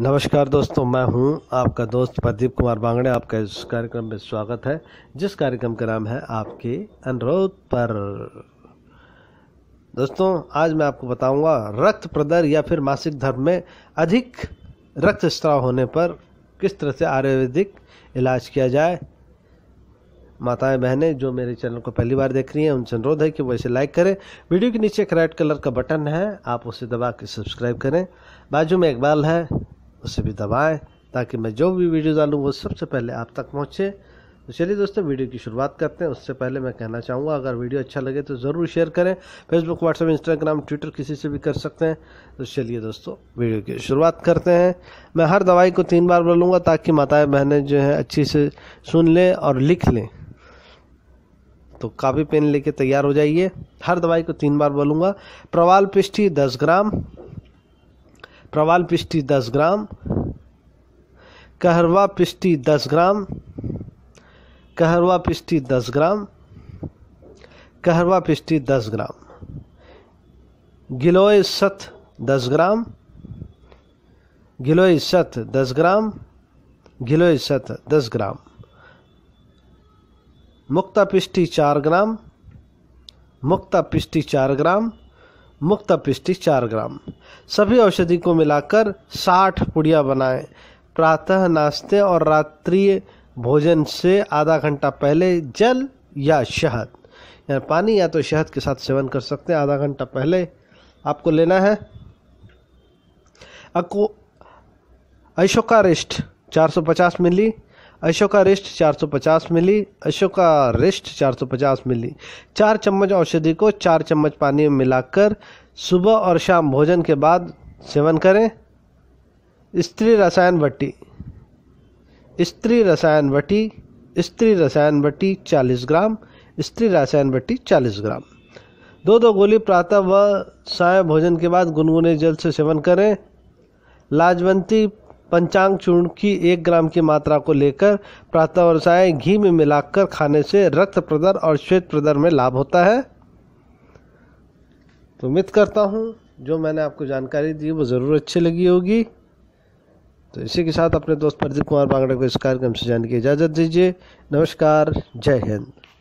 नमस्कार दोस्तों मैं हूं आपका दोस्त प्रदीप कुमार बांगड़े आपका इस कार्यक्रम में स्वागत है जिस कार्यक्रम का नाम है आपके अनुरोध पर दोस्तों आज मैं आपको बताऊंगा रक्त प्रदर या फिर मासिक धर्म में अधिक रक्त स्त्राव होने पर किस तरह से आयुर्वेदिक इलाज किया जाए माताएं बहनें जो मेरे चैनल को पहली बार देख रही हैं उनसे अनुरोध है कि वो इसे लाइक करें वीडियो के नीचे एक रेड कलर का बटन है आप उसे दबा के सब्सक्राइब करें बाजू में एक बाल है उसे भी दबाएं ताकि मैं जो भी वीडियो डालूँ वो सबसे पहले आप तक पहुँचे तो चलिए दोस्तों वीडियो की शुरुआत करते हैं उससे पहले मैं कहना चाहूँगा अगर वीडियो अच्छा लगे तो ज़रूर शेयर करें फेसबुक व्हाट्सएप इंस्टाग्राम ट्विटर किसी से भी कर सकते हैं तो चलिए दोस्तों वीडियो की शुरुआत करते हैं मैं हर दवाई को तीन बार बोलूँगा ताकि माताएँ बहनें जो है अच्छी से सुन लें और लिख लें तो कापी पेन लेके तैयार हो जाइए हर दवाई को तीन बार बोलूँगा प्रवाल पिष्टी दस ग्राम प्रवाल पिष्टि दस ग्राम कहरवा पिष्टि दस ग्राम कहरवा पिष्टि दस ग्राम कहरवा पिष्टि दस ग्राम गिलोय सत दस ग्राम गिलोय सत दस ग्राम गिलोय सत दस ग्राम मुक्ता पिष्टी चार ग्राम मुक्ता पिष्टि चार ग्राम मुक्त पिष्टि चार ग्राम सभी औषधि को मिलाकर साठ पुड़िया बनाएं प्रातः नाश्ते और रात्रि भोजन से आधा घंटा पहले जल या शहद या पानी या तो शहद के साथ सेवन कर सकते हैं आधा घंटा पहले आपको लेना है अको चार सौ पचास मिली अशोका रिष्ट 450 मिली अशोका रिष्ट 450 मिली चार चम्मच औषधि को चार चम्मच पानी में मिलाकर सुबह और शाम भोजन के बाद सेवन करें स्त्री रसायन भट्टी स्त्री रसायन भट्टी स्त्री रसायन भट्टी 40 ग्राम स्त्री रसायन भट्टी 40 ग्राम दो दो गोली प्रातः व साय भोजन के बाद गुनगुने जल से सेवन करें लाजवंती पंचांग चूर्ण की एक ग्राम की मात्रा को लेकर प्रातः घी में मिलाकर खाने से रक्त प्रदर और श्वेत प्रदर में लाभ होता है तो उम्मीद करता हूँ जो मैंने आपको जानकारी दी वो ज़रूर अच्छी लगी होगी तो इसी के साथ अपने दोस्त प्रदीप कुमार बांगड़ा को इस कार्यक्रम से जाने की इजाज़त दीजिए नमस्कार जय हिंद